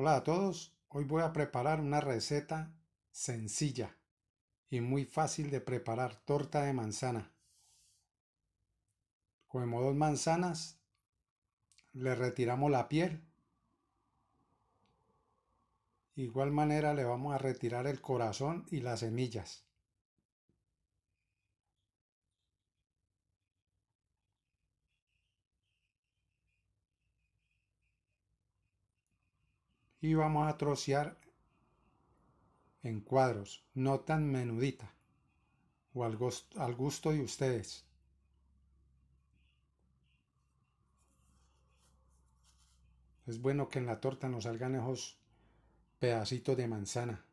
Hola a todos, hoy voy a preparar una receta sencilla y muy fácil de preparar, torta de manzana. comemos dos manzanas, le retiramos la piel. De igual manera le vamos a retirar el corazón y las semillas. y vamos a trocear en cuadros, no tan menudita o al gusto, al gusto de ustedes. Es bueno que en la torta nos salgan esos pedacitos de manzana.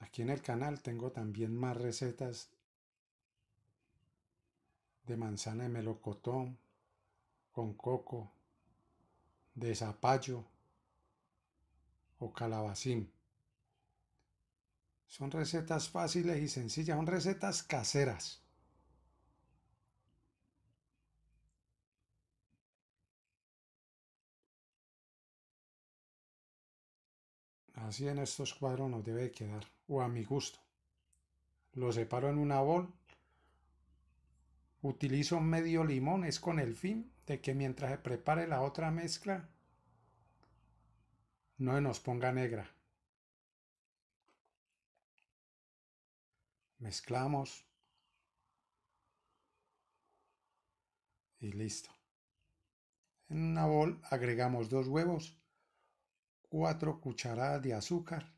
Aquí en el canal tengo también más recetas de manzana de melocotón, con coco, de zapallo o calabacín. Son recetas fáciles y sencillas, son recetas caseras. Así en estos cuadros nos debe quedar, o a mi gusto. Lo separo en una bol Utilizo medio limón, es con el fin de que mientras se prepare la otra mezcla, no nos ponga negra. Mezclamos. Y listo. En una bol agregamos dos huevos, cuatro cucharadas de azúcar,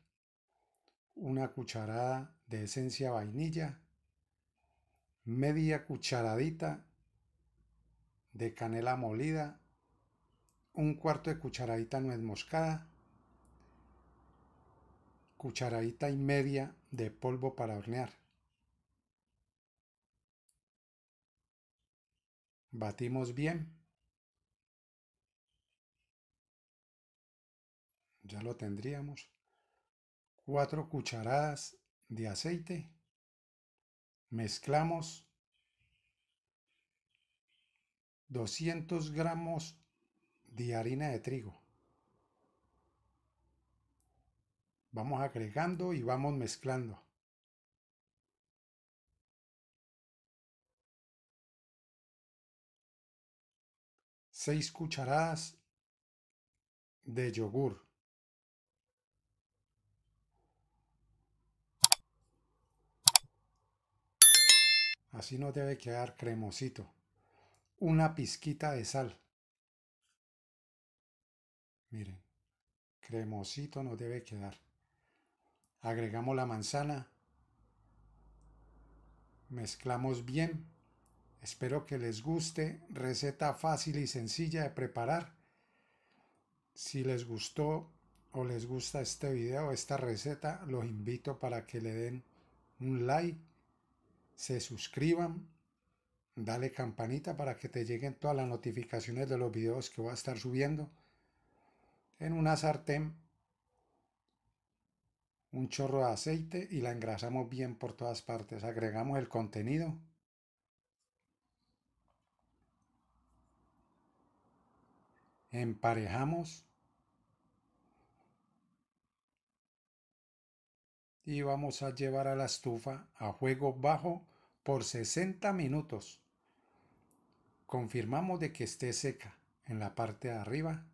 una cucharada de esencia vainilla, media cucharadita de canela molida, un cuarto de cucharadita nuez moscada, cucharadita y media de polvo para hornear. Batimos bien. Ya lo tendríamos. Cuatro cucharadas de aceite. Mezclamos 200 gramos de harina de trigo. Vamos agregando y vamos mezclando. 6 cucharadas de yogur. Así no debe quedar cremosito una pizquita de sal. Miren, cremosito nos debe quedar. Agregamos la manzana. Mezclamos bien. Espero que les guste. Receta fácil y sencilla de preparar. Si les gustó o les gusta este video, esta receta, los invito para que le den un like, se suscriban dale campanita para que te lleguen todas las notificaciones de los videos que voy a estar subiendo. En una sartén, un chorro de aceite y la engrasamos bien por todas partes. Agregamos el contenido. Emparejamos. Y vamos a llevar a la estufa a juego bajo por 60 minutos confirmamos de que esté seca en la parte de arriba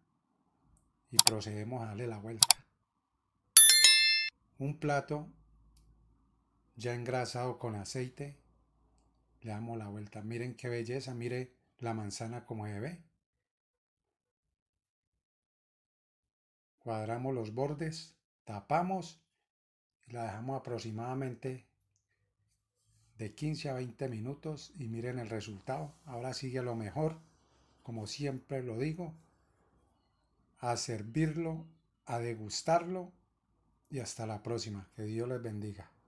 y procedemos a darle la vuelta. Un plato ya engrasado con aceite, le damos la vuelta. Miren qué belleza, mire la manzana como debe. Cuadramos los bordes, tapamos y la dejamos aproximadamente de 15 a 20 minutos y miren el resultado. Ahora sigue lo mejor, como siempre lo digo, a servirlo, a degustarlo y hasta la próxima. Que Dios les bendiga.